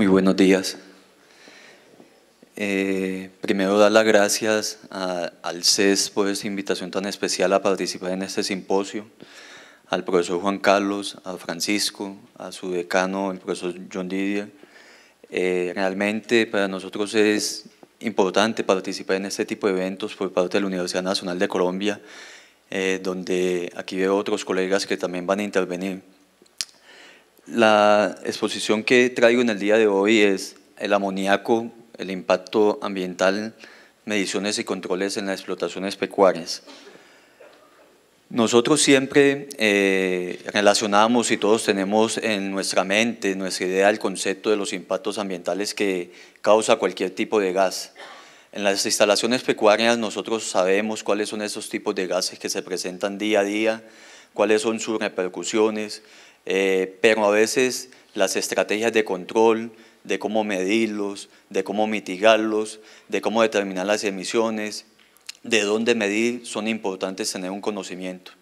Muy buenos días. Eh, primero dar las gracias al CES e pues, por esta invitación tan especial a participar en este simposio, al profesor Juan Carlos, a Francisco, a su decano, el profesor John Didier. Eh, realmente para nosotros es importante participar en este tipo de eventos por parte de la Universidad Nacional de Colombia, eh, donde aquí veo otros colegas que también van a intervenir. La exposición que traigo en el día de hoy es el amoníaco, el impacto ambiental, mediciones y controles en las explotaciones pecuarias. Nosotros siempre eh, relacionamos y todos tenemos en nuestra mente, en nuestra idea, el concepto de los impactos ambientales que causa cualquier tipo de gas. En las instalaciones pecuarias nosotros sabemos cuáles son esos tipos de gases que se presentan día a día, cuáles son sus repercusiones, eh, pero a veces las estrategias de control, de cómo medirlos, de cómo mitigarlos, de cómo determinar las emisiones, de dónde medir, son importantes tener un conocimiento.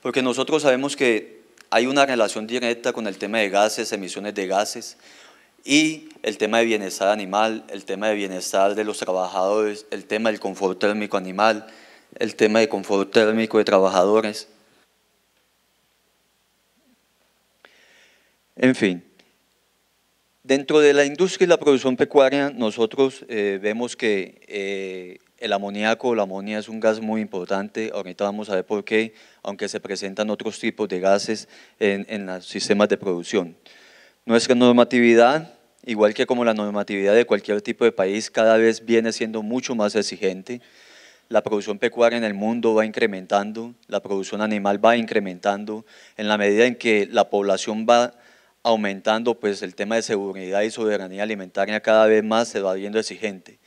Porque nosotros sabemos que hay una relación directa con el tema de gases, emisiones de gases, y el tema de bienestar animal, el tema de bienestar de los trabajadores, el tema del confort térmico animal, el tema de confort térmico de trabajadores. En fin, dentro de la industria y la producción pecuaria nosotros eh, vemos que eh, el amoníaco, la amonía es un gas muy importante, ahorita vamos a ver por qué, aunque se presentan otros tipos de gases en, en los sistemas de producción. Nuestra normatividad, igual que como la normatividad de cualquier tipo de país, cada vez viene siendo mucho más exigente. La producción pecuaria en el mundo va incrementando, la producción animal va incrementando, en la medida en que la población va aumentando pues el tema de seguridad y soberanía alimentaria cada vez más se va viendo exigente.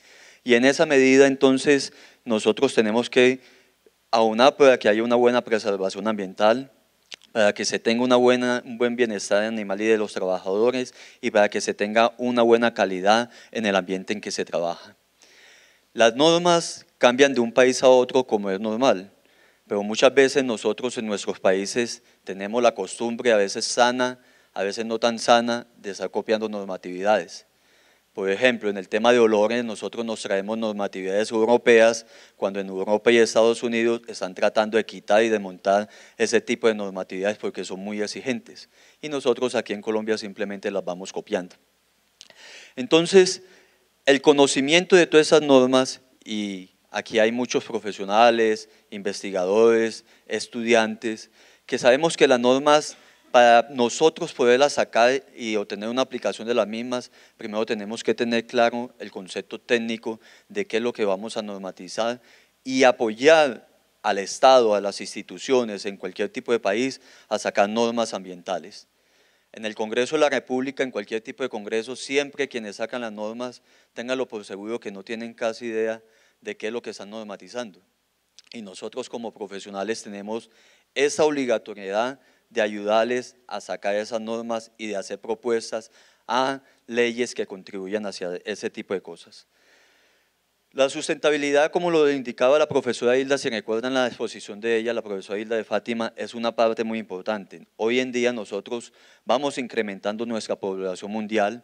Y en esa medida entonces nosotros tenemos que aunar para que haya una buena preservación ambiental, para que se tenga una buena, un buen bienestar animal y de los trabajadores y para que se tenga una buena calidad en el ambiente en que se trabaja. Las normas cambian de un país a otro como es normal, pero muchas veces nosotros en nuestros países tenemos la costumbre a veces sana a veces no tan sana, de estar copiando normatividades. Por ejemplo, en el tema de olores, nosotros nos traemos normatividades europeas, cuando en Europa y Estados Unidos están tratando de quitar y de montar ese tipo de normatividades porque son muy exigentes. Y nosotros aquí en Colombia simplemente las vamos copiando. Entonces, el conocimiento de todas esas normas, y aquí hay muchos profesionales, investigadores, estudiantes, que sabemos que las normas para nosotros poderlas sacar y obtener una aplicación de las mismas, primero tenemos que tener claro el concepto técnico de qué es lo que vamos a normatizar y apoyar al Estado, a las instituciones en cualquier tipo de país a sacar normas ambientales. En el Congreso de la República, en cualquier tipo de Congreso, siempre quienes sacan las normas, tenganlo por seguro que no tienen casi idea de qué es lo que están normatizando. Y nosotros como profesionales tenemos esa obligatoriedad de ayudarles a sacar esas normas y de hacer propuestas a leyes que contribuyan hacia ese tipo de cosas. La sustentabilidad, como lo indicaba la profesora Hilda, si recuerdan la exposición de ella, la profesora Hilda de Fátima, es una parte muy importante. Hoy en día nosotros vamos incrementando nuestra población mundial,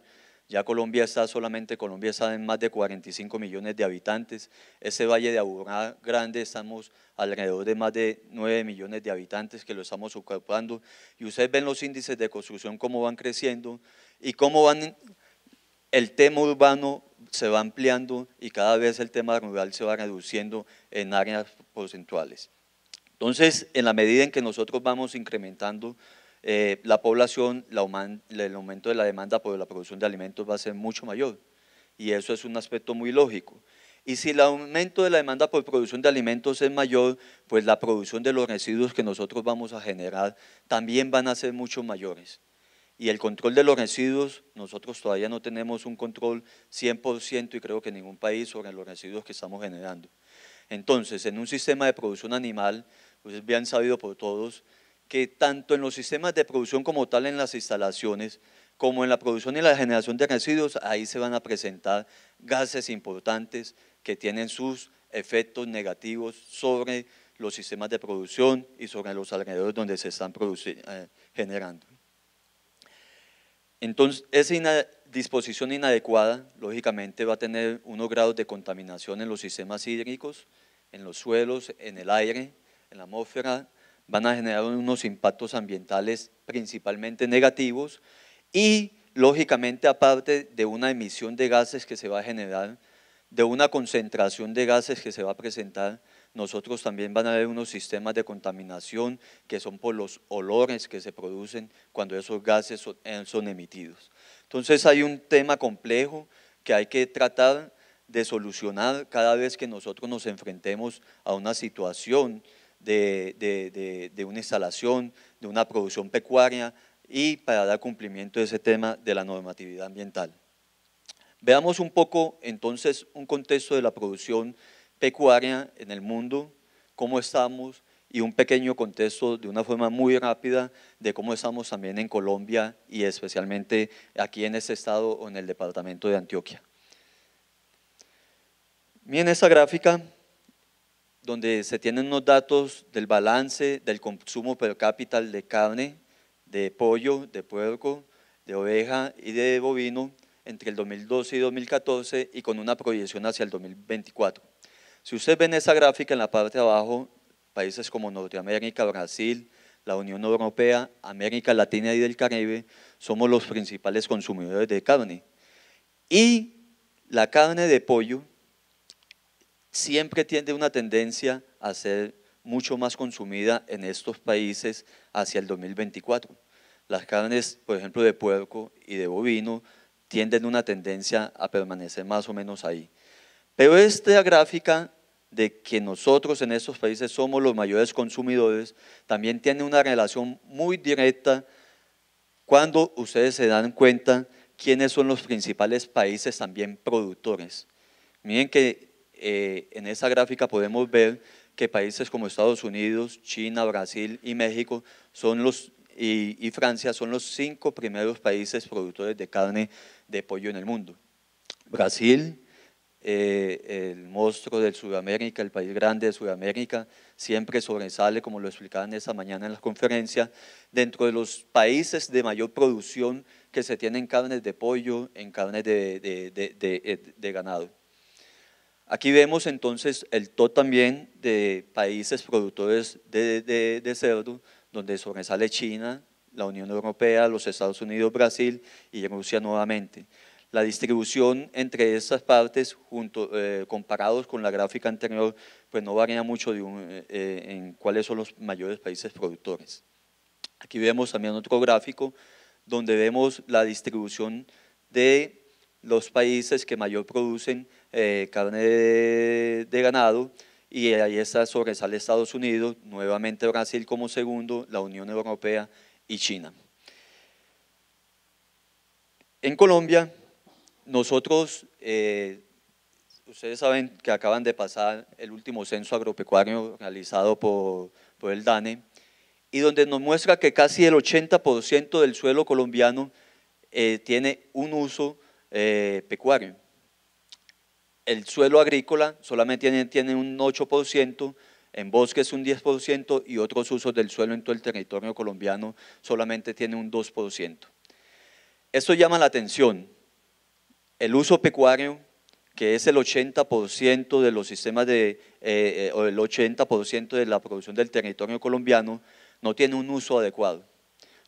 ya Colombia está solamente, Colombia está en más de 45 millones de habitantes. Ese valle de Aburrá grande estamos alrededor de más de 9 millones de habitantes que lo estamos ocupando. Y ustedes ven los índices de construcción cómo van creciendo y cómo van el tema urbano se va ampliando y cada vez el tema rural se va reduciendo en áreas porcentuales. Entonces, en la medida en que nosotros vamos incrementando eh, la población, el aumento de la demanda por la producción de alimentos va a ser mucho mayor. Y eso es un aspecto muy lógico. Y si el aumento de la demanda por producción de alimentos es mayor, pues la producción de los residuos que nosotros vamos a generar también van a ser mucho mayores. Y el control de los residuos, nosotros todavía no tenemos un control 100% y creo que en ningún país sobre los residuos que estamos generando. Entonces, en un sistema de producción animal, pues bien sabido por todos, que tanto en los sistemas de producción como tal en las instalaciones, como en la producción y la generación de residuos, ahí se van a presentar gases importantes que tienen sus efectos negativos sobre los sistemas de producción y sobre los alrededores donde se están eh, generando. Entonces, esa disposición inadecuada, lógicamente, va a tener unos grados de contaminación en los sistemas hídricos, en los suelos, en el aire, en la atmósfera, van a generar unos impactos ambientales principalmente negativos y lógicamente aparte de una emisión de gases que se va a generar, de una concentración de gases que se va a presentar, nosotros también van a ver unos sistemas de contaminación que son por los olores que se producen cuando esos gases son, eh, son emitidos. Entonces hay un tema complejo que hay que tratar de solucionar cada vez que nosotros nos enfrentemos a una situación de, una instalación, de una producción pecuaria y para dar cumplimiento a ese tema de la normatividad ambiental. Veamos un poco entonces un contexto de la producción pecuaria en el mundo, cómo estamos y un pequeño contexto de una forma muy rápida de cómo estamos también en Colombia y especialmente aquí en este estado o en el departamento de Antioquia. Miren esta gráfica donde se tienen los datos del balance del consumo per cápita de carne, de pollo, de puerco, de oveja y de bovino entre el 2012 y 2014 y con una proyección hacia el 2024. Si ustedes ven esa gráfica en la parte de abajo, países como Norteamérica, Brasil, la Unión Europea, América Latina y del Caribe, somos los principales consumidores de carne. Y la carne de pollo siempre tiende una tendencia a ser mucho más consumida en estos países hacia el 2024. Las carnes, por ejemplo, de puerco y de bovino tienden una tendencia a permanecer más o menos ahí. Pero esta gráfica de que nosotros en estos países somos los mayores consumidores también tiene una relación muy directa cuando ustedes se dan cuenta quiénes son los principales países también productores. Miren que eh, en esa gráfica podemos ver que países como Estados Unidos, China, Brasil y México son los, y, Francia son los cinco primeros países productores de carne de pollo en el mundo. Brasil, eh, el monstruo de Sudamérica, el país grande de Sudamérica, siempre sobresale, como lo explicaban esta mañana en la conferencia, dentro de los países de mayor producción que se tienen carnes de pollo, en carnes de ganado. Aquí vemos entonces el top también de países productores de, cerdo, donde sobresale China, la Unión Europea, los Estados Unidos, Brasil y Rusia nuevamente. La distribución entre estas partes, junto, eh, comparados con la gráfica anterior, pues no varía mucho eh, eh, en cuáles son los mayores países productores. Aquí vemos también otro gráfico donde vemos la distribución de los países que mayor producen eh, carne de, ganado, y ahí está, sobresale Estados Unidos, nuevamente Brasil como segundo, la Unión Europea y China. En Colombia, nosotros, eh, ustedes saben que acaban de pasar el último censo agropecuario realizado por, el DANE, y donde nos muestra que casi el 80% del suelo colombiano eh, tiene un uso pecuario el suelo agrícola solamente tiene, un 8%, en bosques un 10% y otros usos del suelo en todo el territorio colombiano solamente tiene un 2%. Esto llama la atención. El uso pecuario, que es el 80% de los sistemas de, eh, eh, o el 80% de la producción del territorio colombiano, no tiene un uso adecuado.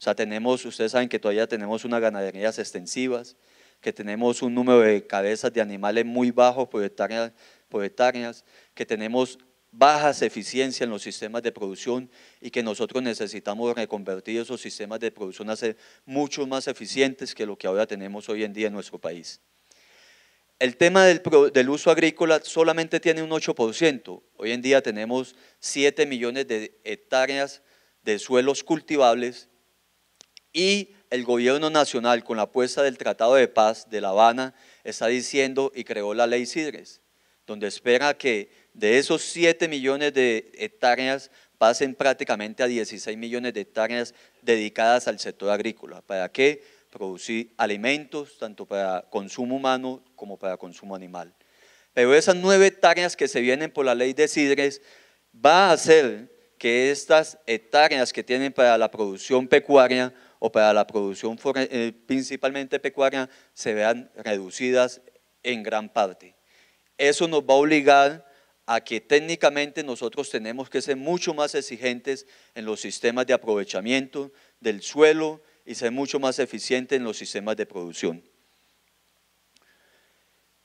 O sea, tenemos, ustedes saben que todavía tenemos unas ganaderías extensivas, que tenemos un número de cabezas de animales muy bajo por hectáreas, por hectáreas que tenemos bajas eficiencias en los sistemas de producción y que nosotros necesitamos reconvertir esos sistemas de producción a ser mucho más eficientes que lo que ahora tenemos hoy en día en nuestro país. El tema del, del uso agrícola solamente tiene un 8%. Hoy en día tenemos 7 millones de hectáreas de suelos cultivables y el gobierno nacional con la puesta del Tratado de Paz de La Habana está diciendo y creó la ley Cidres, donde espera que de esos 7 millones de hectáreas pasen prácticamente a 16 millones de hectáreas dedicadas al sector agrícola. ¿Para qué? Producir alimentos, tanto para consumo humano como para consumo animal. Pero esas 9 hectáreas que se vienen por la ley de Cidres va a hacer que estas hectáreas que tienen para la producción pecuaria o para la producción eh, principalmente pecuaria se vean reducidas en gran parte. Eso nos va a obligar a que técnicamente nosotros tenemos que ser mucho más exigentes en los sistemas de aprovechamiento del suelo y ser mucho más eficientes en los sistemas de producción.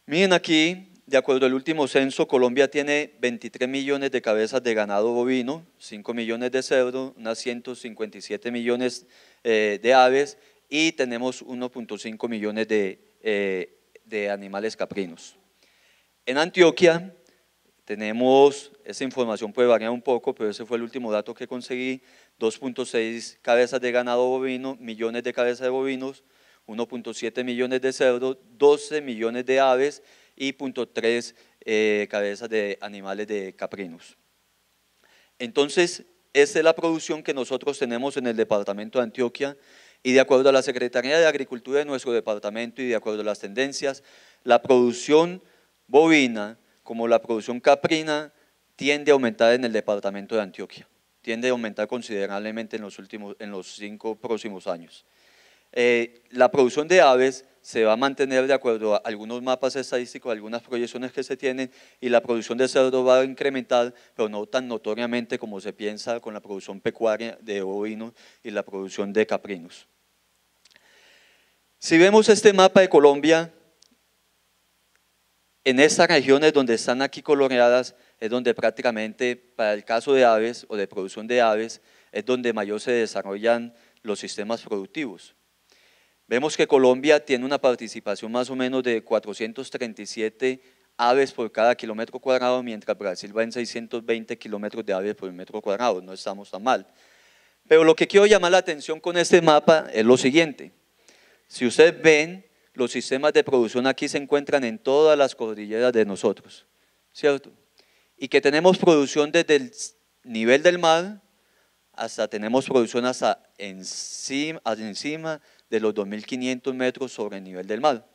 Miren aquí, de acuerdo al último censo, Colombia tiene 23 millones de cabezas de ganado bovino, 5 millones de cerdo, unas 157 millones de eh, de aves y tenemos 1.5 millones eh, de, animales caprinos. En Antioquia tenemos, esa información puede variar un poco, pero ese fue el último dato que conseguí, 2.6 cabezas de ganado bovino, millones de cabezas de bovinos, 1.7 millones de cerdos, 12 millones de aves y 0.3 eh, cabezas de animales de caprinos. Entonces, esa es la producción que nosotros tenemos en el departamento de Antioquia y de acuerdo a la Secretaría de Agricultura de nuestro departamento y de acuerdo a las tendencias, la producción bovina como la producción caprina tiende a aumentar en el departamento de Antioquia, tiende a aumentar considerablemente en los, últimos, en los cinco próximos años. Eh, la producción de aves se va a mantener de acuerdo a algunos mapas estadísticos, algunas proyecciones que se tienen y la producción de cerdo va a incrementar, pero no tan notoriamente como se piensa con la producción pecuaria de ovinos y la producción de caprinos. Si vemos este mapa de Colombia, en estas regiones donde están aquí coloreadas es donde prácticamente para el caso de aves o de producción de aves es donde mayor se desarrollan los sistemas productivos. Vemos que Colombia tiene una participación más o menos de 437 aves por cada kilómetro cuadrado, mientras Brasil va en 620 kilómetros de aves por metro cuadrado, no estamos tan mal. Pero lo que quiero llamar la atención con este mapa es lo siguiente. Si ustedes ven, los sistemas de producción aquí se encuentran en todas las cordilleras de nosotros, ¿cierto? Y que tenemos producción desde el nivel del mar hasta tenemos producción hasta encima, hasta encima de los 2.500 metros sobre el nivel del mar.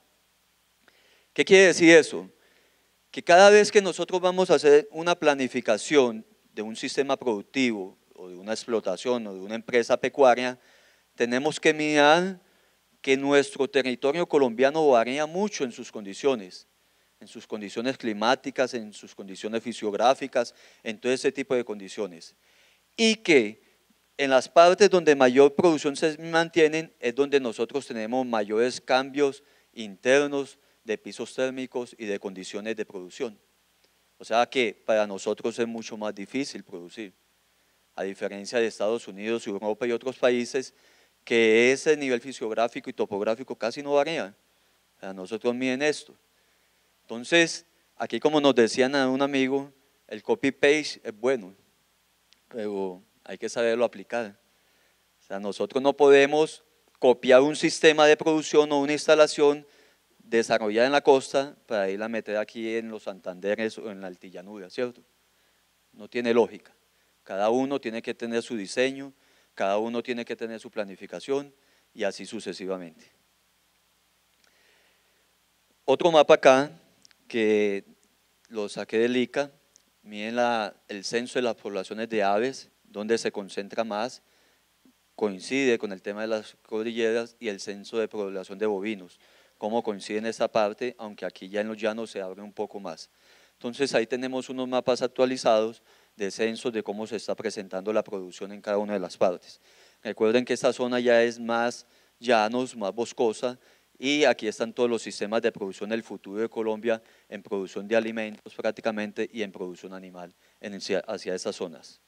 ¿Qué quiere decir eso? Que cada vez que nosotros vamos a hacer una planificación de un sistema productivo o de una explotación o de una empresa pecuaria, tenemos que mirar que nuestro territorio colombiano varía mucho en sus condiciones, en sus condiciones climáticas, en sus condiciones fisiográficas, en todo ese tipo de condiciones. Y que en las partes donde mayor producción se mantienen es donde nosotros tenemos mayores cambios internos de pisos térmicos y de condiciones de producción. O sea que para nosotros es mucho más difícil producir, a diferencia de Estados Unidos, Europa y otros países, que ese nivel fisiográfico y topográfico casi no varía. Para nosotros miden esto. Entonces, aquí como nos decían a un amigo, el copy-paste es bueno, pero hay que saberlo aplicar. O sea, nosotros no podemos copiar un sistema de producción o una instalación desarrollada en la costa para irla a meter aquí en los Santanderes o en la altillanura, ¿cierto? No tiene lógica. Cada uno tiene que tener su diseño, cada uno tiene que tener su planificación y así sucesivamente. Otro mapa acá que lo saqué del ICA, miren el censo de las poblaciones de aves donde se concentra más, coincide con el tema de las cordilleras y el censo de población de bovinos, cómo coincide en esa parte, aunque aquí ya en los llanos se abre un poco más. Entonces ahí tenemos unos mapas actualizados de censos de cómo se está presentando la producción en cada una de las partes. Recuerden que esta zona ya es más llanos, más boscosa, y aquí están todos los sistemas de producción del futuro de Colombia en producción de alimentos prácticamente y en producción animal hacia esas zonas.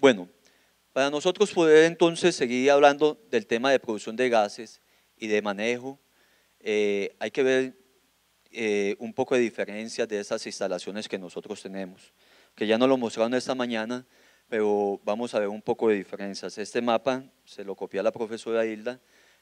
Bueno, para nosotros poder entonces seguir hablando del tema de producción de gases y de manejo, eh, hay que ver eh, un poco de diferencias de esas instalaciones que nosotros tenemos, que ya nos lo mostraron esta mañana, pero vamos a ver un poco de diferencias. Este mapa se lo copió la profesora Hilda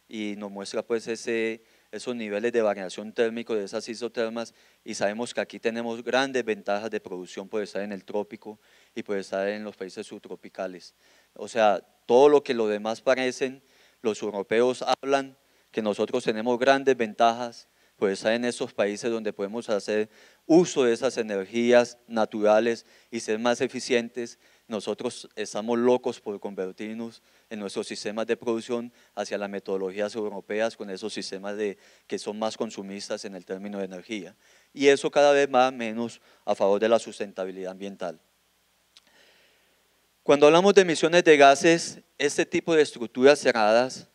y nos muestra pues ese esos niveles de variación térmico de esas isotermas y sabemos que aquí tenemos grandes ventajas de producción puede estar en el trópico y puede estar en los países subtropicales. O sea, todo lo que los demás parecen, los europeos hablan que nosotros tenemos grandes ventajas puede estar en esos países donde podemos hacer uso de esas energías naturales y ser más eficientes nosotros estamos locos por convertirnos en nuestros sistemas de producción hacia las metodologías europeas con esos sistemas de, que son más consumistas en el término de energía. Y eso cada vez más menos a favor de la sustentabilidad ambiental. Cuando hablamos de emisiones de gases, este tipo de estructuras cerradas,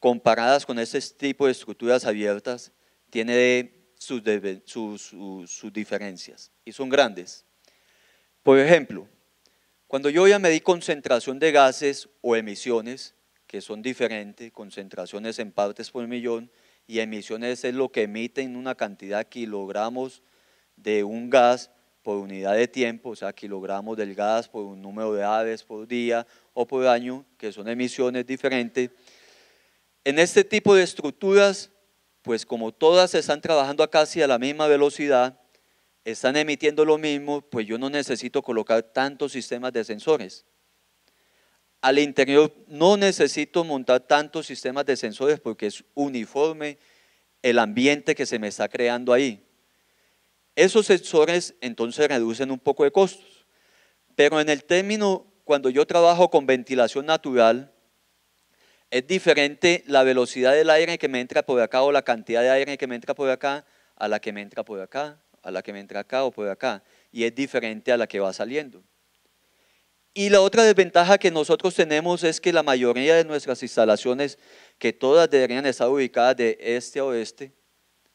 comparadas con este tipo de estructuras abiertas, tiene sus, sus, sus diferencias y son grandes. Por ejemplo, cuando yo ya medí concentración de gases o emisiones, que son diferentes, concentraciones en partes por millón, y emisiones es lo que emiten una cantidad de kilogramos de un gas por unidad de tiempo, o sea, kilogramos del gas por un número de aves por día o por año, que son emisiones diferentes. En este tipo de estructuras, pues como todas están trabajando a casi a la misma velocidad, están emitiendo lo mismo, pues yo no necesito colocar tantos sistemas de sensores. Al interior no necesito montar tantos sistemas de sensores porque es uniforme el ambiente que se me está creando ahí. Esos sensores entonces reducen un poco de costos. Pero en el término, cuando yo trabajo con ventilación natural, es diferente la velocidad del aire que me entra por acá o la cantidad de aire que me entra por acá a la que me entra por acá, a la que me entra acá o por acá, y es diferente a la que va saliendo. Y la otra desventaja que nosotros tenemos es que la mayoría de nuestras instalaciones, que todas deberían estar ubicadas de este a oeste,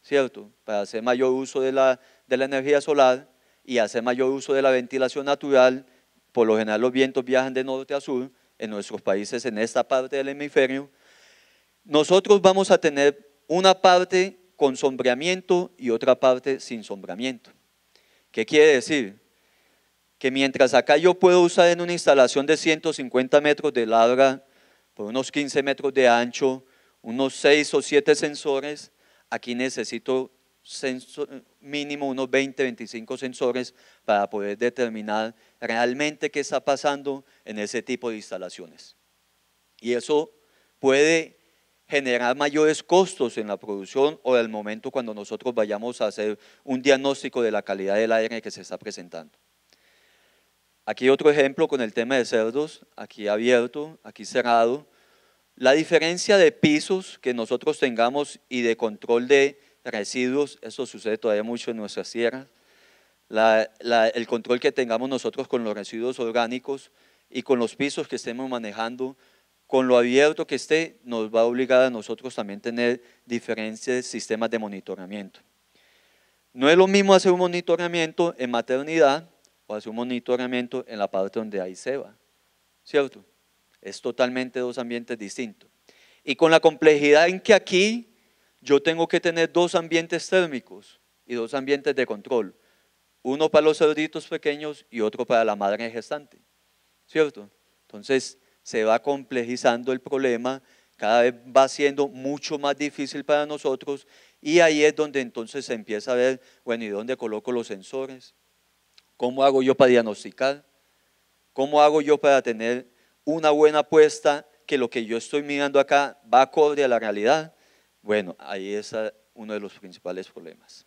¿cierto? Para hacer mayor uso de la, de la energía solar y hacer mayor uso de la ventilación natural, por lo general los vientos viajan de norte a sur, en nuestros países, en esta parte del hemisferio, nosotros vamos a tener una parte con sombreamiento y otra parte sin sombreamiento. ¿Qué quiere decir? Que mientras acá yo puedo usar en una instalación de 150 metros de larga, por unos 15 metros de ancho, unos 6 o 7 sensores, aquí necesito mínimo unos 20, 25 sensores para poder determinar realmente qué está pasando en ese tipo de instalaciones. Y eso puede generar mayores costos en la producción o del momento cuando nosotros vayamos a hacer un diagnóstico de la calidad del aire que se está presentando. Aquí otro ejemplo con el tema de cerdos, aquí abierto, aquí cerrado. La diferencia de pisos que nosotros tengamos y de control de residuos, eso sucede todavía mucho en nuestras sierras, el control que tengamos nosotros con los residuos orgánicos y con los pisos que estemos manejando, con lo abierto que esté, nos va a obligar a nosotros también tener diferentes sistemas de monitoramiento. No es lo mismo hacer un monitoreamiento en maternidad o hacer un monitoreamiento en la parte donde hay seba, ¿cierto? Es totalmente dos ambientes distintos. Y con la complejidad en que aquí yo tengo que tener dos ambientes térmicos y dos ambientes de control, uno para los cerditos pequeños y otro para la madre gestante, ¿cierto? Entonces, se va complejizando el problema, cada vez va siendo mucho más difícil para nosotros y ahí es donde entonces se empieza a ver, bueno, ¿y dónde coloco los sensores? ¿Cómo hago yo para diagnosticar? ¿Cómo hago yo para tener una buena apuesta que lo que yo estoy mirando acá va acorde a la realidad? Bueno, ahí es uno de los principales problemas.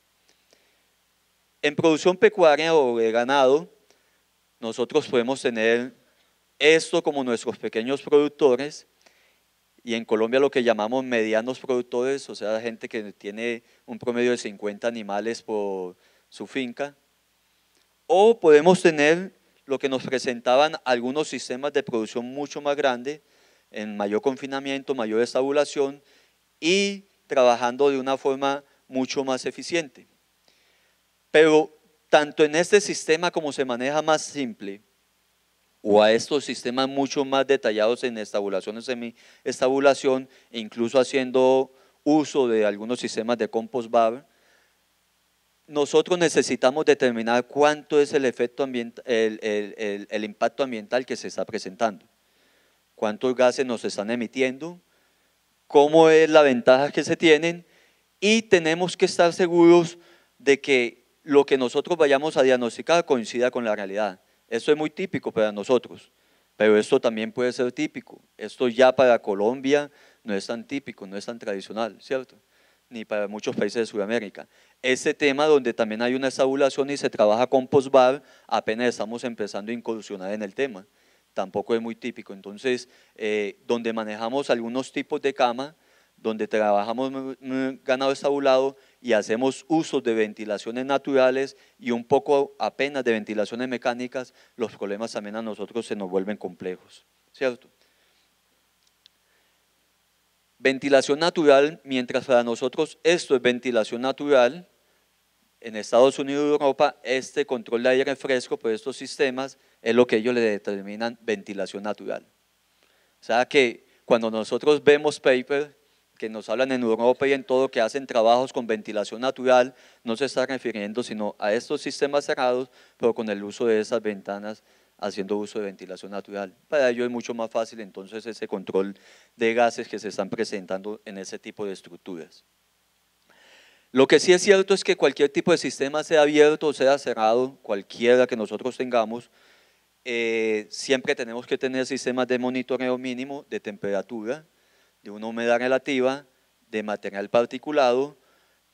En producción pecuaria o de ganado, nosotros podemos tener esto como nuestros pequeños productores y en Colombia lo que llamamos medianos productores, o sea, gente que tiene un promedio de 50 animales por su finca, o podemos tener lo que nos presentaban algunos sistemas de producción mucho más grande, en mayor confinamiento, mayor estabulación y trabajando de una forma mucho más eficiente. Pero tanto en este sistema como se maneja más simple, o a estos sistemas mucho más detallados en estabulación o semi-estabulación, incluso haciendo uso de algunos sistemas de compost bar, nosotros necesitamos determinar cuánto es el, efecto el, el, el impacto ambiental que se está presentando, cuántos gases nos están emitiendo, cómo es la ventaja que se tienen y tenemos que estar seguros de que lo que nosotros vayamos a diagnosticar coincida con la realidad. Esto es muy típico para nosotros, pero esto también puede ser típico. Esto ya para Colombia no es tan típico, no es tan tradicional, ¿cierto? Ni para muchos países de Sudamérica. Ese tema donde también hay una estabulación y se trabaja con post-bar, apenas estamos empezando a incursionar en el tema. Tampoco es muy típico. Entonces, eh, donde manejamos algunos tipos de cama, donde trabajamos mm, mm, ganado estabulado, y hacemos uso de ventilaciones naturales y un poco apenas de ventilaciones mecánicas, los problemas también a nosotros se nos vuelven complejos, ¿cierto? Ventilación natural, mientras para nosotros esto es ventilación natural, en Estados Unidos y Europa, este control de aire fresco por estos sistemas es lo que ellos le determinan ventilación natural. O sea que cuando nosotros vemos paper que nos hablan en Europa y en todo, que hacen trabajos con ventilación natural, no se está refiriendo sino a estos sistemas cerrados, pero con el uso de esas ventanas haciendo uso de ventilación natural. Para ello es mucho más fácil entonces ese control de gases que se están presentando en ese tipo de estructuras. Lo que sí es cierto es que cualquier tipo de sistema, sea abierto o sea cerrado, cualquiera que nosotros tengamos, eh, siempre tenemos que tener sistemas de monitoreo mínimo de temperatura, de una humedad relativa, de material particulado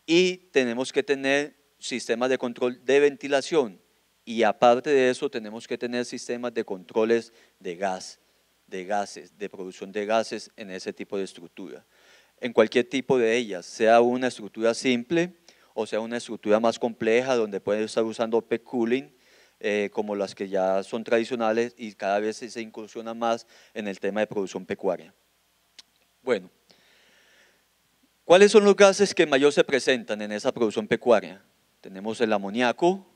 y tenemos que tener sistemas de control de ventilación y aparte de eso tenemos que tener sistemas de controles de gas, de gases, de producción de gases en ese tipo de estructura. En cualquier tipo de ellas, sea una estructura simple o sea una estructura más compleja donde pueden estar usando PEC cooling, eh, como las que ya son tradicionales y cada vez se incursiona más en el tema de producción pecuaria. Bueno, ¿cuáles son los gases que mayor se presentan en esa producción pecuaria? Tenemos el amoníaco,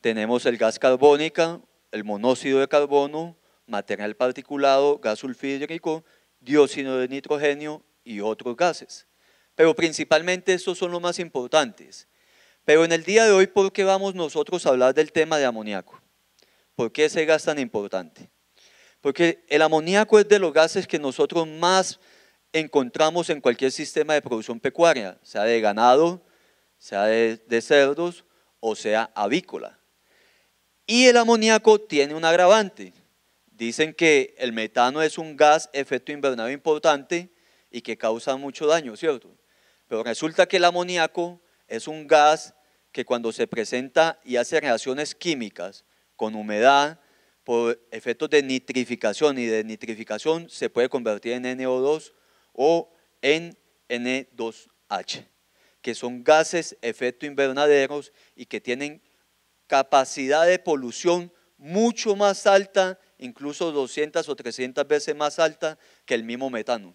tenemos el gas carbónica, el monóxido de carbono, material particulado, gas sulfídrico, dióxido de nitrógeno y otros gases. Pero principalmente estos son los más importantes. Pero en el día de hoy, ¿por qué vamos nosotros a hablar del tema de amoníaco? ¿Por qué ese gas tan importante? Porque el amoníaco es de los gases que nosotros más encontramos en cualquier sistema de producción pecuaria, sea de ganado, sea de, cerdos o sea avícola. Y el amoníaco tiene un agravante. Dicen que el metano es un gas efecto invernadero importante y que causa mucho daño, ¿cierto? Pero resulta que el amoníaco es un gas que cuando se presenta y hace reacciones químicas con humedad, por efectos de nitrificación y de nitrificación se puede convertir en NO2 o en N2H, que son gases efecto invernaderos y que tienen capacidad de polución mucho más alta, incluso 200 o 300 veces más alta que el mismo metano.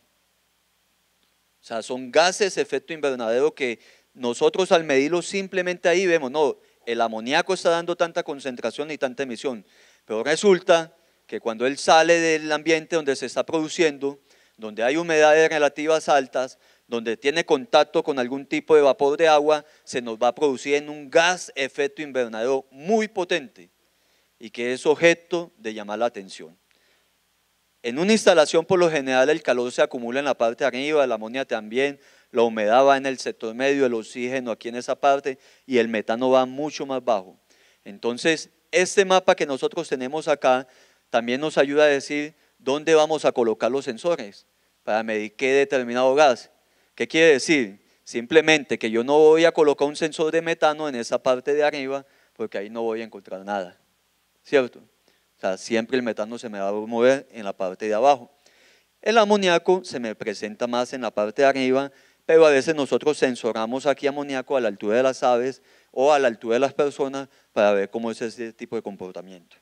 O sea, son gases efecto invernadero que nosotros al medirlo simplemente ahí vemos, no, el amoníaco está dando tanta concentración y tanta emisión. Pero resulta que cuando él sale del ambiente donde se está produciendo, donde hay humedades relativas altas, donde tiene contacto con algún tipo de vapor de agua, se nos va a producir en un gas efecto invernadero muy potente y que es objeto de llamar la atención. En una instalación, por lo general, el calor se acumula en la parte de arriba, la amonía también, la humedad va en el sector medio, el oxígeno aquí en esa parte y el metano va mucho más bajo. Entonces, este mapa que nosotros tenemos acá también nos ayuda a decir dónde vamos a colocar los sensores para medir qué determinado gas. ¿Qué quiere decir? Simplemente que yo no voy a colocar un sensor de metano en esa parte de arriba porque ahí no voy a encontrar nada. ¿Cierto? O sea, siempre el metano se me va a mover en la parte de abajo. El amoníaco se me presenta más en la parte de arriba, pero a veces nosotros sensoramos aquí amoníaco a la altura de las aves o a la altura de las personas para ver cómo es ese tipo de comportamiento.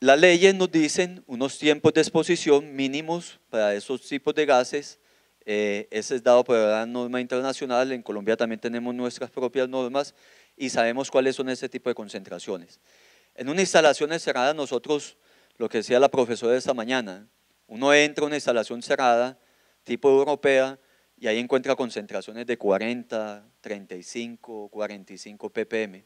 Las leyes nos dicen unos tiempos de exposición mínimos para esos tipos de gases. Eh, ese es dado por la norma internacional. En Colombia también tenemos nuestras propias normas y sabemos cuáles son ese tipo de concentraciones. En una instalación cerrada nosotros, lo que decía la profesora esta mañana, uno entra a una instalación cerrada, tipo europea, y ahí encuentra concentraciones de 40, 35, 45 ppm.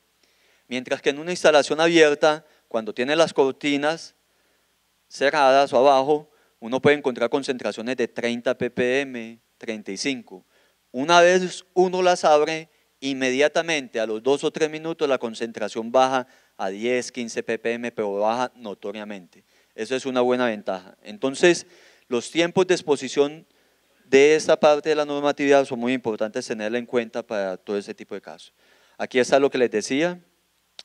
Mientras que en una instalación abierta, cuando tiene las cortinas cerradas o abajo, uno puede encontrar concentraciones de 30 ppm, 35. Una vez uno las abre, inmediatamente a los 2 o 3 minutos la concentración baja a 10, 15 ppm, pero baja notoriamente. Eso es una buena ventaja. Entonces, los tiempos de exposición de esta parte de la normatividad son muy importantes tenerla en cuenta para todo ese tipo de casos. Aquí está lo que les decía.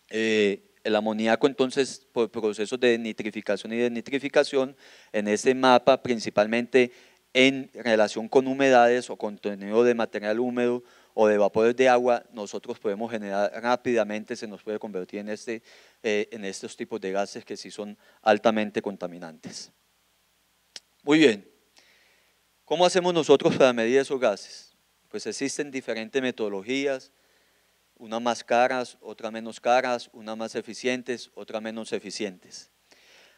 Eh, el amoníaco entonces por procesos de nitrificación y desnitrificación en este mapa principalmente en relación con humedades o contenido de material húmedo o de vapores de agua, nosotros podemos generar rápidamente, se nos puede convertir en, este, eh, en estos tipos de gases que sí son altamente contaminantes. Muy bien. ¿Cómo hacemos nosotros para medir esos gases? Pues existen diferentes metodologías, unas más caras, otras menos caras, unas más eficientes, otras menos eficientes.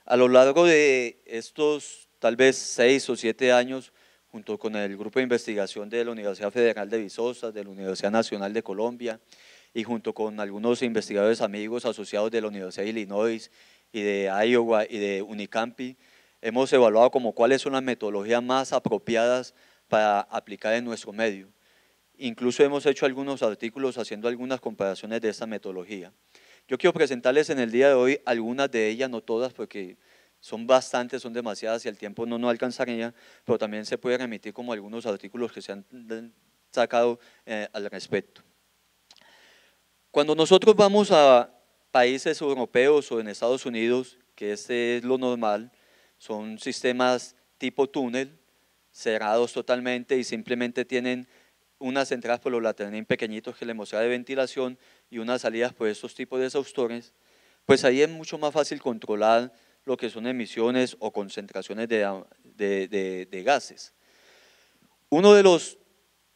A lo largo de estos tal vez seis o siete años, junto con el grupo de investigación de la Universidad Federal de Visosa, de la Universidad Nacional de Colombia, y junto con algunos investigadores amigos asociados de la Universidad de Illinois y de Iowa y de Unicampi, hemos evaluado como cuáles son las metodologías más apropiadas para aplicar en nuestro medio. Incluso hemos hecho algunos artículos haciendo algunas comparaciones de esta metodología. Yo quiero presentarles en el día de hoy algunas de ellas, no todas, porque son bastantes, son demasiadas y el tiempo no nos alcanzaría, pero también se pueden remitir como algunos artículos que se han sacado eh, al respecto. Cuando nosotros vamos a países europeos o en Estados Unidos, que este es lo normal, son sistemas tipo túnel, cerrados totalmente y simplemente tienen unas entradas por los laterales pequeñitos que le mostré de ventilación y unas salidas por estos tipos de exhaustores, pues ahí es mucho más fácil controlar lo que son emisiones o concentraciones de, gases. Uno de los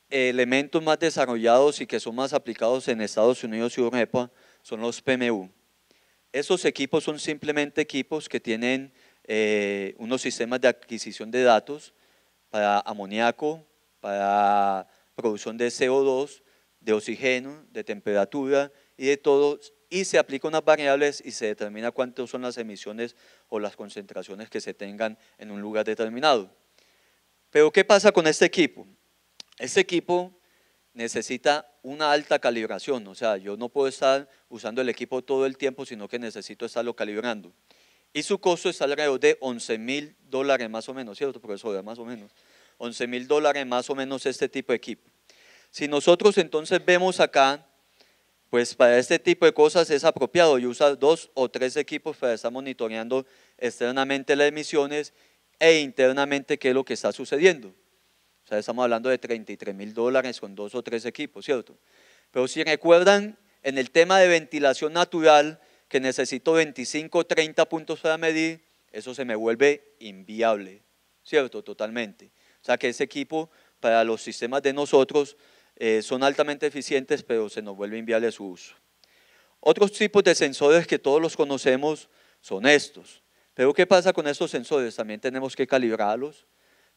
elementos más desarrollados y que son más aplicados en Estados Unidos y Europa son los PMU. Esos equipos son simplemente equipos que tienen eh, unos sistemas de adquisición de datos para amoníaco, para producción de CO2, de oxígeno, de temperatura y de todo, y se aplican unas variables y se determina cuántas son las emisiones o las concentraciones que se tengan en un lugar determinado. Pero ¿qué pasa con este equipo? Este equipo necesita una alta calibración, o sea, yo no puedo estar usando el equipo todo el tiempo, sino que necesito estarlo calibrando. Y su costo está alrededor de 11 mil dólares más o menos, ¿cierto, porque es Más o menos. 11 mil dólares más o menos este tipo de equipo. Si nosotros entonces vemos acá, pues para este tipo de cosas es apropiado y usa dos o tres equipos para estar monitoreando externamente las emisiones e internamente qué es lo que está sucediendo. O sea, estamos hablando de 33 mil dólares con dos o tres equipos, ¿cierto? Pero si recuerdan, en el tema de ventilación natural, que necesito 25 o 30 puntos para medir, eso se me vuelve inviable, ¿cierto? Totalmente. O sea que ese equipo para los sistemas de nosotros eh, son altamente eficientes, pero se nos vuelve inviable su uso. Otros tipos de sensores que todos los conocemos son estos. Pero ¿qué pasa con estos sensores? También tenemos que calibrarlos,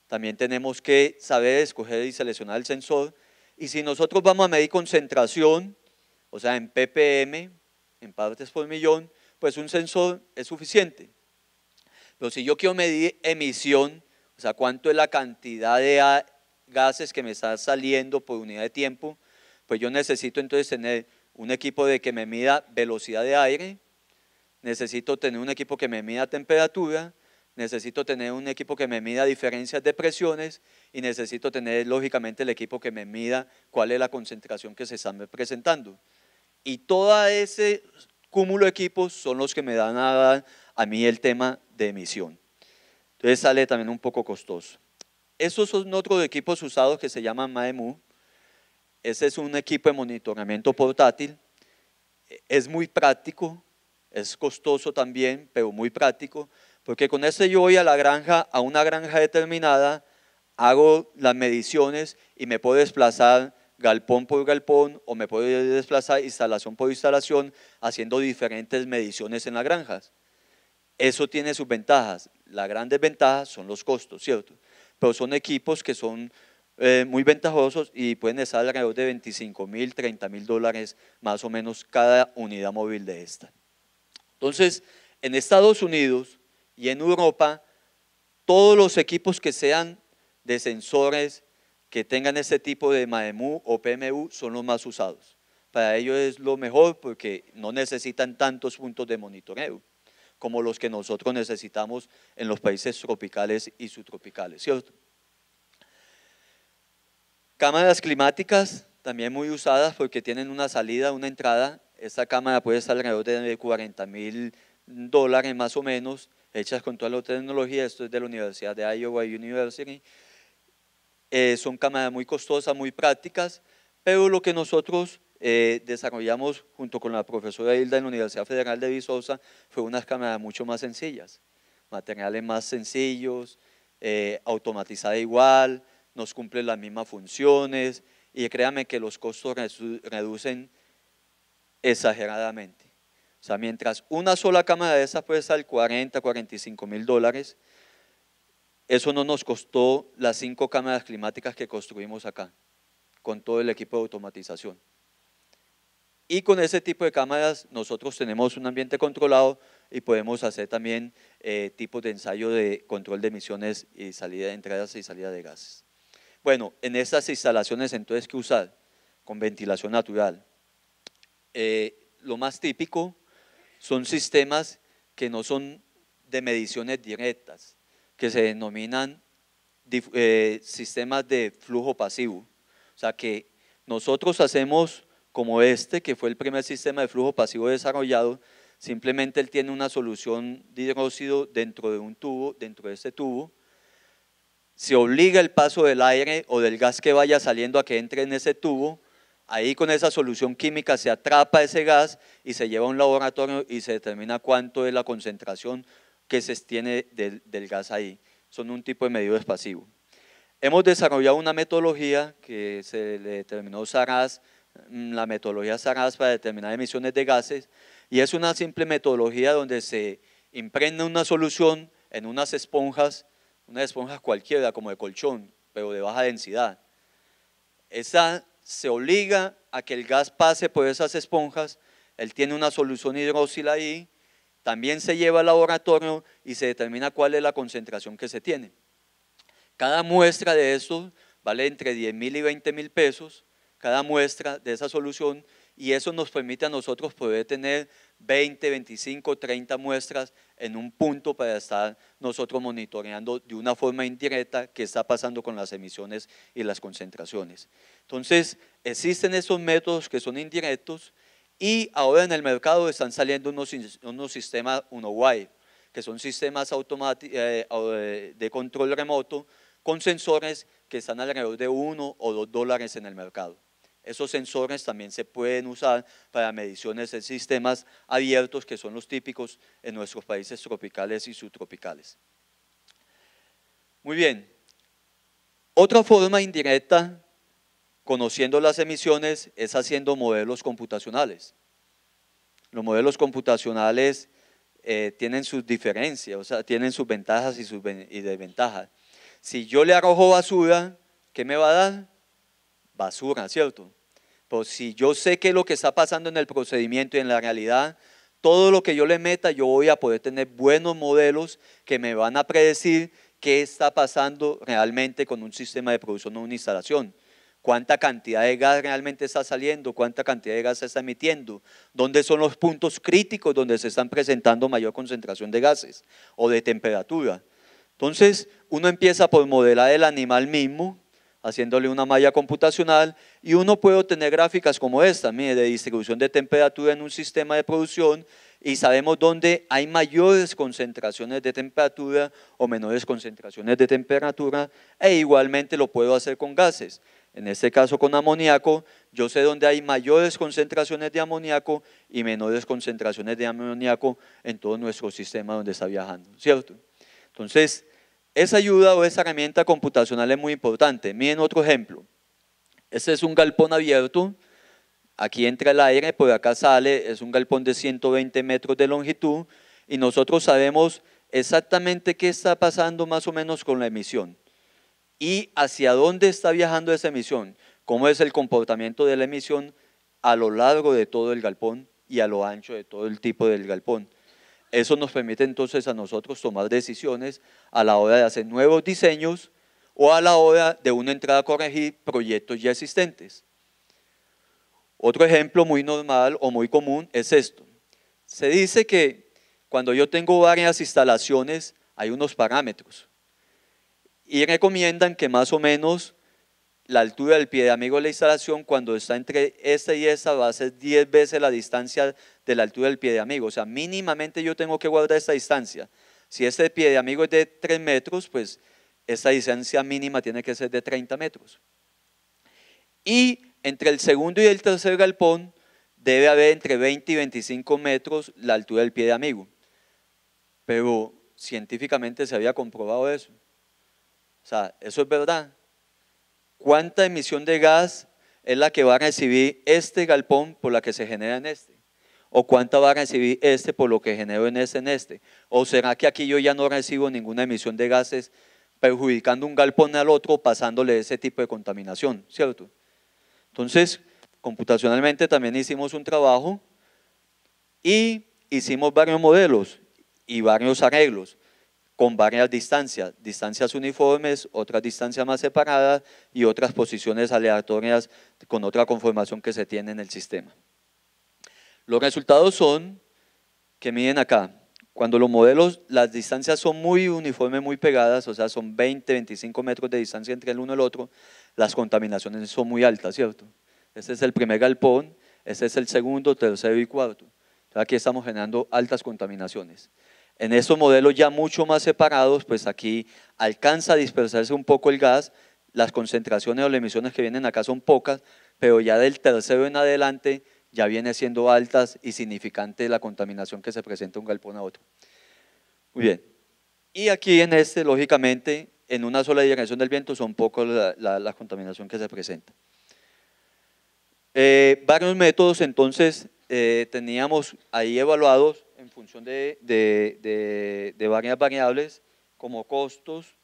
también tenemos que saber escoger y seleccionar el sensor. Y si nosotros vamos a medir concentración, o sea, en ppm, en partes por millón, pues un sensor es suficiente. Pero si yo quiero medir emisión, o sea, cuánto es la cantidad de gases que me está saliendo por unidad de tiempo, pues yo necesito entonces tener un equipo de que me mida velocidad de aire, necesito tener un equipo que me mida temperatura, necesito tener un equipo que me mida diferencias de presiones y necesito tener lógicamente el equipo que me mida cuál es la concentración que se está presentando. Y todo ese cúmulo de equipos son los que me dan a, a mí el tema de emisión. Entonces sale también un poco costoso. Esos son otros equipos usados que se llaman Maemu. Ese es un equipo de monitoreamiento portátil. E, es muy práctico, es costoso también, pero muy práctico, porque con ese yo voy a la granja, a una granja determinada, hago las mediciones y me puedo desplazar galpón por galpón o me puedo desplazar instalación por instalación haciendo diferentes mediciones en las granjas. Eso tiene sus ventajas. La gran ventajas son los costos, ¿cierto? Pero son equipos que son eh, muy ventajosos y pueden estar alrededor de 25 mil, 30 mil dólares más o menos cada unidad móvil de esta. Entonces, en Estados Unidos y en Europa, todos los equipos que sean de sensores, que tengan este tipo de MAEMU o PMU son los más usados. Para ellos es lo mejor porque no necesitan tantos puntos de monitoreo como los que nosotros necesitamos en los países tropicales y subtropicales, ¿cierto? Cámaras climáticas, también muy usadas porque tienen una salida, una entrada. Esta cámara puede estar alrededor de 40 mil dólares más o menos, hechas con toda la tecnología. Esto es de la Universidad de Iowa University. Eh, son cámaras muy costosas, muy prácticas, pero lo que nosotros eh, desarrollamos junto con la profesora Hilda en la Universidad Federal de Vizosa fue unas cámaras mucho más sencillas, materiales más sencillos, eh, automatizada igual, nos cumple las mismas funciones y créame que los costos reducen exageradamente. O sea, mientras una sola cámara de esas puede estar 40, 45 mil dólares, eso no nos costó las cinco cámaras climáticas que construimos acá, con todo el equipo de automatización. Y con ese tipo de cámaras nosotros tenemos un ambiente controlado y podemos hacer también eh, tipos de ensayo de control de emisiones y salida, de entradas y salida de gases. Bueno, en estas instalaciones entonces, que usar? Con ventilación natural. Eh, lo más típico son sistemas que no son de mediciones directas, que se denominan eh, sistemas de flujo pasivo. O sea que nosotros hacemos como este, que fue el primer sistema de flujo pasivo desarrollado, simplemente él tiene una solución de hidróxido dentro de un tubo, dentro de este tubo, se obliga el paso del aire o del gas que vaya saliendo a que entre en ese tubo, ahí con esa solución química se atrapa ese gas y se lleva a un laboratorio y se determina cuánto es la concentración que se extiende del, gas ahí. Son un tipo de medio pasivo. Hemos desarrollado una metodología que se le determinó SARAS, mm, la metodología SARAS para determinar emisiones de gases, y es una simple metodología donde se impregna una solución en unas esponjas, unas esponjas cualquiera, como de colchón, pero de baja densidad. Esa se obliga a que el gas pase por esas esponjas, él tiene una solución hidróxila ahí, también se lleva al laboratorio y se determina cuál es la concentración que se tiene. Cada muestra de eso vale entre 10 mil y 20 mil pesos, cada muestra de esa solución, y eso nos permite a nosotros poder tener 20, 25, 30 muestras en un punto para estar nosotros monitoreando de una forma indirecta qué está pasando con las emisiones y las concentraciones. Entonces, existen esos métodos que son indirectos, y ahora en el mercado están saliendo unos, unos sistemas Unowire, que son sistemas eh, eh, de control remoto con sensores que están alrededor de uno o dos dólares en el mercado. Esos sensores también se pueden usar para mediciones en sistemas abiertos, que son los típicos en nuestros países tropicales y subtropicales. Muy bien. Otra forma indirecta conociendo las emisiones, es haciendo modelos computacionales. Los modelos computacionales eh, tienen sus diferencias, o sea, tienen sus ventajas y sus desventajas. Si yo le arrojo basura, ¿qué me va a dar? Basura, ¿cierto? Pues si yo sé qué es lo que está pasando en el procedimiento y en la realidad, todo lo que yo le meta, yo voy a poder tener buenos modelos que me van a predecir qué está pasando realmente con un sistema de producción o una instalación cuánta cantidad de gas realmente está saliendo, cuánta cantidad de gas se está emitiendo, dónde son los puntos críticos donde se están presentando mayor concentración de gases o de temperatura. Entonces, uno empieza por modelar el animal mismo, haciéndole una malla computacional, y uno puede obtener gráficas como esta, mire, de distribución de temperatura en un sistema de producción, y sabemos dónde hay mayores concentraciones de temperatura o menores concentraciones de temperatura, e igualmente lo puedo hacer con gases en este caso con amoníaco, yo sé dónde hay mayores concentraciones de amoníaco y menores concentraciones de amoníaco en todo nuestro sistema donde está viajando, ¿cierto? Entonces, esa ayuda o esa herramienta computacional es muy importante. Miren otro ejemplo. Este es un galpón abierto, aquí entra el aire, por acá sale, es un galpón de 120 metros de longitud y nosotros sabemos exactamente qué está pasando más o menos con la emisión y hacia dónde está viajando esa emisión, cómo es el comportamiento de la emisión a lo largo de todo el galpón y a lo ancho de todo el tipo del galpón. Eso nos permite entonces a nosotros tomar decisiones a la hora de hacer nuevos diseños o a la hora de una entrada a corregir proyectos ya existentes. Otro ejemplo muy normal o muy común es esto. Se dice que cuando yo tengo varias instalaciones hay unos parámetros y recomiendan que más o menos la altura del pie de amigo de la instalación, cuando está entre esta y esta, va a ser 10 veces la distancia de la altura del pie de amigo. O sea, mínimamente yo tengo que guardar esta distancia. Si este pie de amigo es de 3 metros, pues esta distancia mínima tiene que ser de 30 metros. Y entre el segundo y el tercer galpón debe haber entre 20 y 25 metros la altura del pie de amigo. Pero científicamente se había comprobado eso. O sea, eso es verdad. ¿Cuánta emisión de gas es la que va a recibir este galpón por la que se genera en este? ¿O cuánta va a recibir este por lo que genero en este, en este? ¿O será que aquí yo ya no recibo ninguna emisión de gases perjudicando un galpón al otro, pasándole ese tipo de contaminación? ¿Cierto? Entonces, computacionalmente también hicimos un trabajo y hicimos varios modelos y varios arreglos con varias distancias, distancias uniformes, otras distancias más separadas y otras posiciones aleatorias con otra conformación que se tiene en el sistema. Los resultados son que miden acá, cuando los modelos, las distancias son muy uniformes, muy pegadas, o sea, son 20, 25 metros de distancia entre el uno y el otro, las contaminaciones son muy altas, ¿cierto? Este es el primer galpón, este es el segundo, tercero y cuarto. aquí estamos generando altas contaminaciones. En estos modelos ya mucho más separados, pues aquí alcanza a dispersarse un poco el gas, las concentraciones o las emisiones que vienen acá son pocas, pero ya del tercero en adelante ya viene siendo altas y significante la contaminación que se presenta un galpón a otro. Muy bien. Y aquí en este, lógicamente, en una sola dirección del viento son pocos la, la, contaminación que se presenta. Eh, varios métodos, entonces, eh, teníamos ahí evaluados función de, varias variables como costos,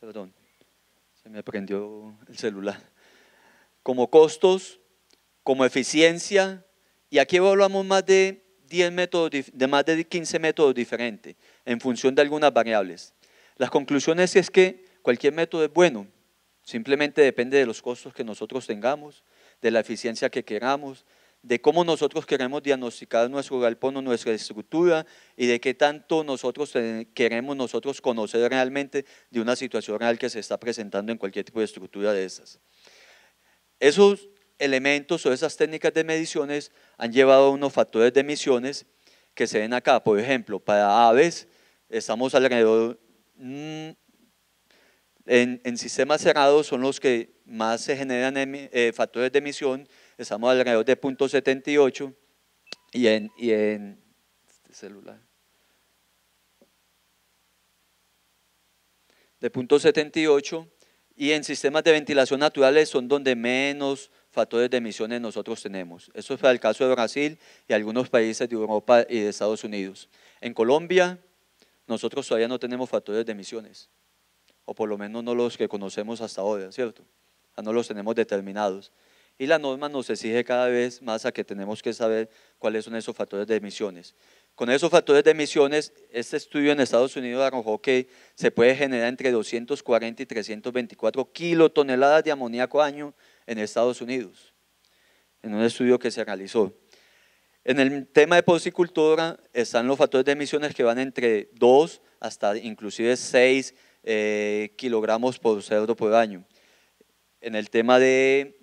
se me prendió el celular, como costos, como eficiencia, y aquí evaluamos más de 10 métodos, de más de 15 métodos diferentes en función de algunas variables. Las conclusiones es que cualquier método es bueno, simplemente depende de los costos que nosotros tengamos, de la eficiencia que queramos, de cómo nosotros queremos diagnosticar nuestro galpón o nuestra estructura y de qué tanto nosotros queremos nosotros conocer realmente de una situación real que se está presentando en cualquier tipo de estructura de esas. Esos elementos o esas técnicas de mediciones han llevado a unos factores de emisiones que se ven acá. Por ejemplo, para aves estamos alrededor, mm, en, sistemas cerrados son los que más se generan eh, factores de emisión, estamos alrededor de 0.78 y en, y en este celular. de 0.78 y en sistemas de ventilación naturales son donde menos factores de emisiones nosotros tenemos. Eso es el caso de Brasil y algunos países de Europa y de Estados Unidos. En Colombia nosotros todavía no tenemos factores de emisiones, o por lo menos no los que conocemos hasta ahora, ¿cierto? Ya no los tenemos determinados y la norma nos exige cada vez más a que tenemos que saber cuáles son esos factores de emisiones. Con esos factores de emisiones, este estudio en Estados Unidos arrojó que se puede generar entre 240 y 324 kilotoneladas de amoníaco año en Estados Unidos, en un estudio que se realizó. En el tema de porcicultura están los factores de emisiones que van entre 2 hasta inclusive 6 eh, kilogramos por cerdo por año. En el tema de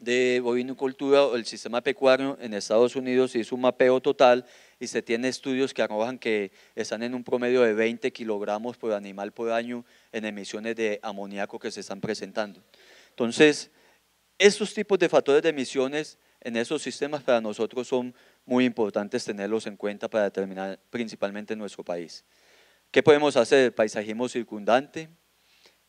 de bovinocultura o el sistema pecuario en Estados Unidos hizo un mapeo total y se tiene estudios que arrojan que están en un promedio de 20 kilogramos por animal por año en emisiones de amoníaco que se están presentando. Entonces, estos tipos de factores de emisiones en esos sistemas para nosotros son muy importantes tenerlos en cuenta para determinar principalmente nuestro país. ¿Qué podemos hacer? paisajismo circundante,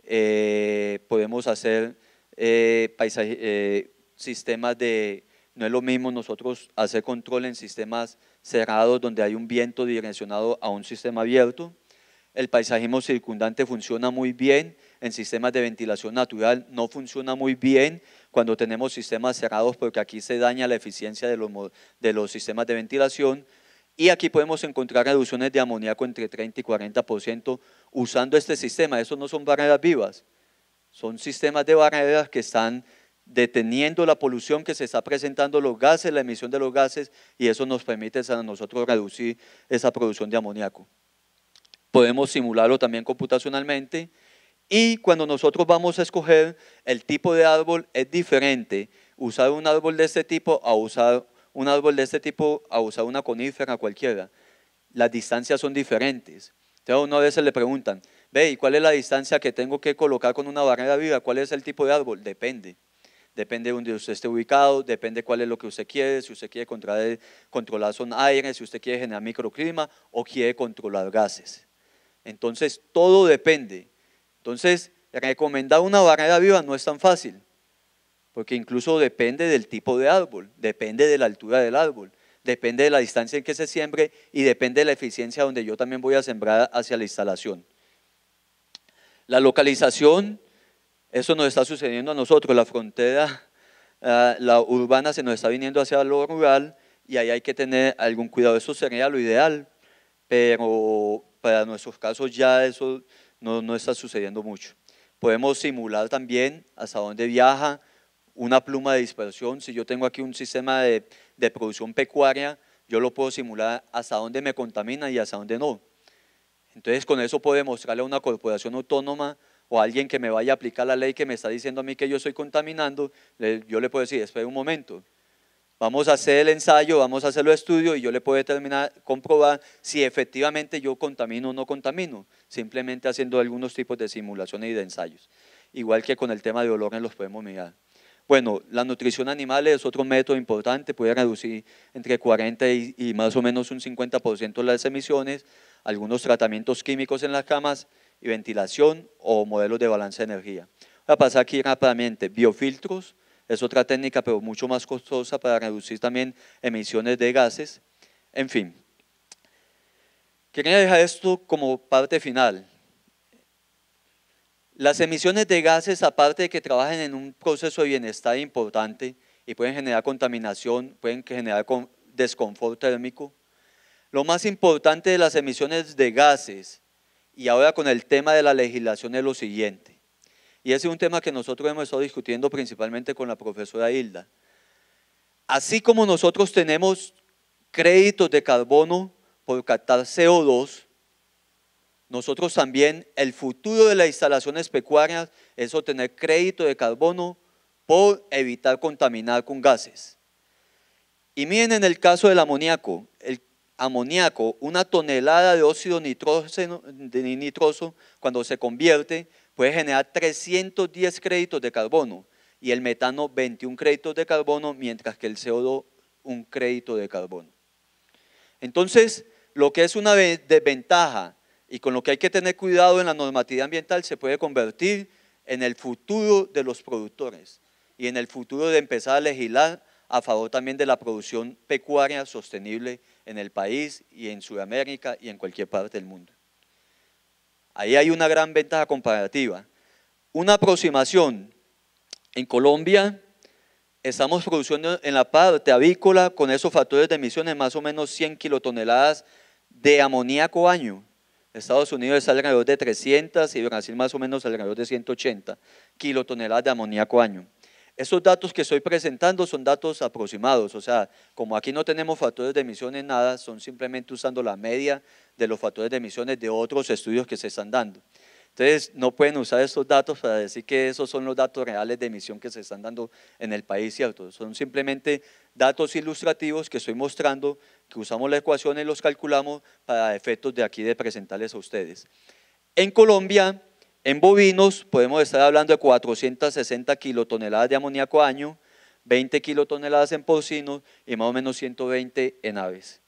eh, podemos hacer eh, paisaje, eh, sistemas de, no es lo mismo nosotros hacer control en sistemas cerrados donde hay un viento direccionado a un sistema abierto. El paisajismo circundante funciona muy bien en sistemas de ventilación natural, no funciona muy bien cuando tenemos sistemas cerrados porque aquí se daña la eficiencia de los, de los sistemas de ventilación. Y aquí podemos encontrar reducciones de amoníaco entre 30 y 40% usando este sistema. Esos no son barreras vivas, son sistemas de barreras que están deteniendo la polución que se está presentando, los gases, la emisión de los gases, y eso nos permite a nosotros reducir esa producción de amoníaco. Podemos simularlo también computacionalmente y cuando nosotros vamos a escoger el tipo de árbol es diferente usar un árbol de este tipo a usar un árbol de este tipo a usar una conífera cualquiera. Las distancias son diferentes. Entonces a uno a veces le preguntan, ve, ¿y cuál es la distancia que tengo que colocar con una barrera viva? ¿Cuál es el tipo de árbol? Depende depende de donde usted esté ubicado, depende cuál es lo que usted quiere, si usted quiere controlar, controlar son aire, si usted quiere generar microclima o quiere controlar gases. Entonces, todo depende. Entonces, recomendar una barrera viva no es tan fácil, porque incluso depende del tipo de árbol, depende de la altura del árbol, depende de la distancia en que se siembre y depende de la eficiencia donde yo también voy a sembrar hacia la instalación. La localización eso nos está sucediendo a nosotros, la frontera, ah, la urbana se nos está viniendo hacia lo rural y ahí hay que tener algún cuidado. Eso sería lo ideal, pero para nuestros casos ya eso no, está sucediendo mucho. Podemos simular también hasta dónde viaja una pluma de dispersión. Si yo tengo aquí un sistema de, de producción pecuaria, yo lo puedo simular hasta dónde me contamina y hasta dónde no. Entonces, con eso puedo demostrarle a una corporación autónoma o alguien que me vaya a aplicar la ley que me está diciendo a mí que yo estoy contaminando, yo le puedo decir, espera un momento, vamos a hacer el ensayo, vamos a hacer los estudios y yo le puedo determinar, comprobar si efectivamente yo contamino o no contamino, simplemente haciendo algunos tipos de simulaciones y de ensayos. Igual que con el tema de olores los podemos mirar. Bueno, la nutrición animal es otro método importante, puede reducir entre 40 y, más o menos un 50% las emisiones, algunos tratamientos químicos en las camas, y ventilación o modelos de balance de energía. Voy a pasar aquí rápidamente, biofiltros, es otra técnica pero mucho más costosa para reducir también emisiones de gases, en fin. Quería dejar esto como parte final. Las emisiones de gases, aparte de que trabajen en un proceso de bienestar importante y pueden generar contaminación, pueden generar desconfort térmico, lo más importante de las emisiones de gases y ahora con el tema de la legislación es lo siguiente. Y ese es un tema que nosotros hemos estado discutiendo principalmente con la profesora Hilda. Así como nosotros tenemos créditos de carbono por captar CO2, nosotros también, el futuro de las instalaciones pecuarias es obtener crédito de carbono por evitar contaminar con gases. Y miren en el caso del amoníaco, el amoníaco, una tonelada de óxido nitroso, de nitroso, cuando se convierte, puede generar 310 créditos de carbono y el metano 21 créditos de carbono, mientras que el CO2 un crédito de carbono. Entonces, lo que es una desventaja y con lo que hay que tener cuidado en la normatividad ambiental se puede convertir en el futuro de los productores y en el futuro de empezar a legislar a favor también de la producción pecuaria sostenible en el país y en Sudamérica y en cualquier parte del mundo. Ahí hay una gran ventaja comparativa. Una aproximación. En Colombia estamos produciendo en la parte avícola con esos factores de emisiones más o menos 100 kilotoneladas de amoníaco año. Estados Unidos es alrededor de 300 y Brasil más o menos alrededor de 180 kilotoneladas de amoníaco año. Estos datos que estoy presentando son datos aproximados, o sea, como aquí no tenemos factores de emisiones, nada, son simplemente usando la media de los factores de emisiones de otros estudios que se están dando. Entonces, no pueden usar estos datos para decir que esos son los datos reales de emisión que se están dando en el país, ¿cierto? Son simplemente datos ilustrativos que estoy mostrando, que usamos la ecuación y los calculamos para efectos de aquí de presentarles a ustedes. En Colombia, en bovinos podemos estar hablando de 460 kilotoneladas de amoníaco año, 20 kilotoneladas en porcinos y más o menos 120 en aves.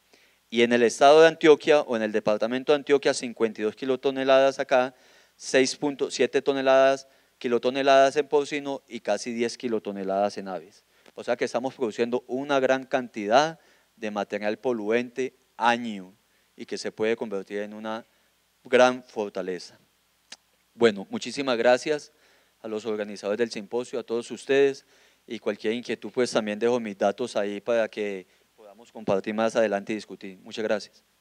Y en el estado de Antioquia o en el departamento de Antioquia, 52 kilotoneladas acá, 6.7 toneladas, kilotoneladas en porcino y casi 10 kilotoneladas en aves. O sea que estamos produciendo una gran cantidad de material poluente año y que se puede convertir en una gran fortaleza. Bueno, muchísimas gracias a los organizadores del simposio, a todos ustedes y cualquier inquietud pues también dejo mis datos ahí para que podamos compartir más adelante y discutir. Muchas gracias.